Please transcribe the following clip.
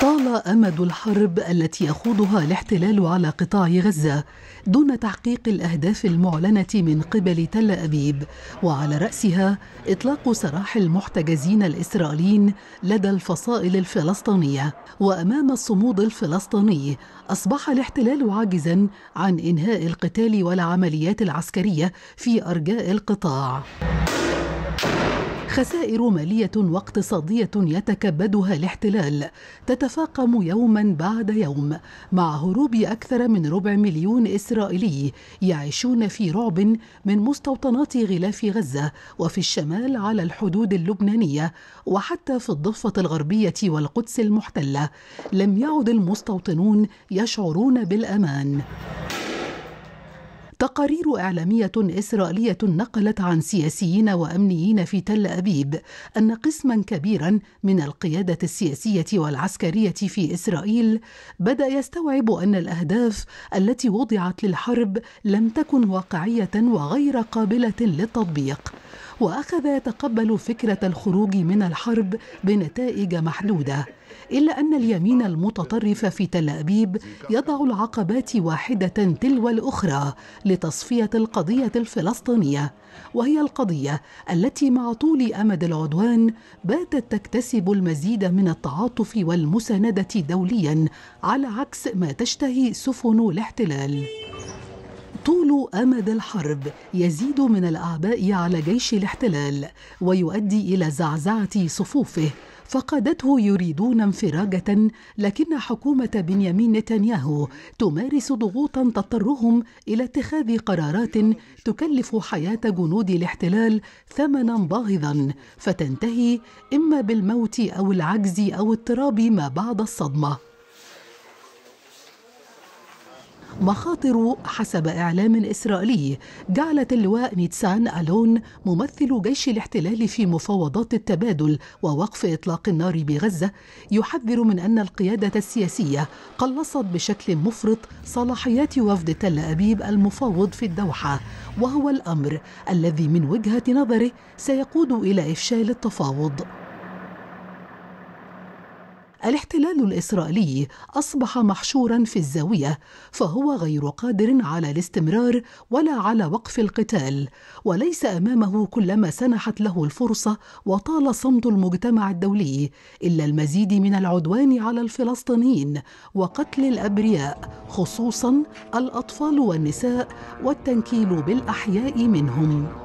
طال امد الحرب التي يخوضها الاحتلال على قطاع غزه دون تحقيق الاهداف المعلنه من قبل تل ابيب وعلى راسها اطلاق سراح المحتجزين الاسرائيليين لدى الفصائل الفلسطينيه وامام الصمود الفلسطيني اصبح الاحتلال عاجزا عن انهاء القتال والعمليات العسكريه في ارجاء القطاع خسائر مالية واقتصادية يتكبدها الاحتلال تتفاقم يوما بعد يوم مع هروب أكثر من ربع مليون إسرائيلي يعيشون في رعب من مستوطنات غلاف غزة وفي الشمال على الحدود اللبنانية وحتى في الضفة الغربية والقدس المحتلة لم يعد المستوطنون يشعرون بالأمان تقارير إعلامية إسرائيلية نقلت عن سياسيين وأمنيين في تل أبيب أن قسما كبيرا من القيادة السياسية والعسكرية في إسرائيل بدأ يستوعب أن الأهداف التي وضعت للحرب لم تكن واقعية وغير قابلة للتطبيق واخذ يتقبل فكره الخروج من الحرب بنتائج محدوده الا ان اليمين المتطرف في تل ابيب يضع العقبات واحده تلو الاخرى لتصفيه القضيه الفلسطينيه وهي القضيه التي مع طول امد العدوان باتت تكتسب المزيد من التعاطف والمسانده دوليا على عكس ما تشتهي سفن الاحتلال طول امد الحرب يزيد من الاعباء على جيش الاحتلال ويؤدي الى زعزعه صفوفه فقادته يريدون انفراجه لكن حكومه بنيامين نتنياهو تمارس ضغوطا تضطرهم الى اتخاذ قرارات تكلف حياه جنود الاحتلال ثمنا باهظا فتنتهي اما بالموت او العجز او اضطراب ما بعد الصدمه مخاطر حسب إعلام إسرائيلي جعلت اللواء نيتسان ألون ممثل جيش الاحتلال في مفاوضات التبادل ووقف إطلاق النار بغزة يحذر من أن القيادة السياسية قلصت بشكل مفرط صلاحيات وفد تل أبيب المفاوض في الدوحة وهو الأمر الذي من وجهة نظره سيقود إلى إفشال التفاوض الاحتلال الاسرائيلي اصبح محشورا في الزاويه فهو غير قادر على الاستمرار ولا على وقف القتال وليس امامه كلما سنحت له الفرصه وطال صمت المجتمع الدولي الا المزيد من العدوان على الفلسطينيين وقتل الابرياء خصوصا الاطفال والنساء والتنكيل بالاحياء منهم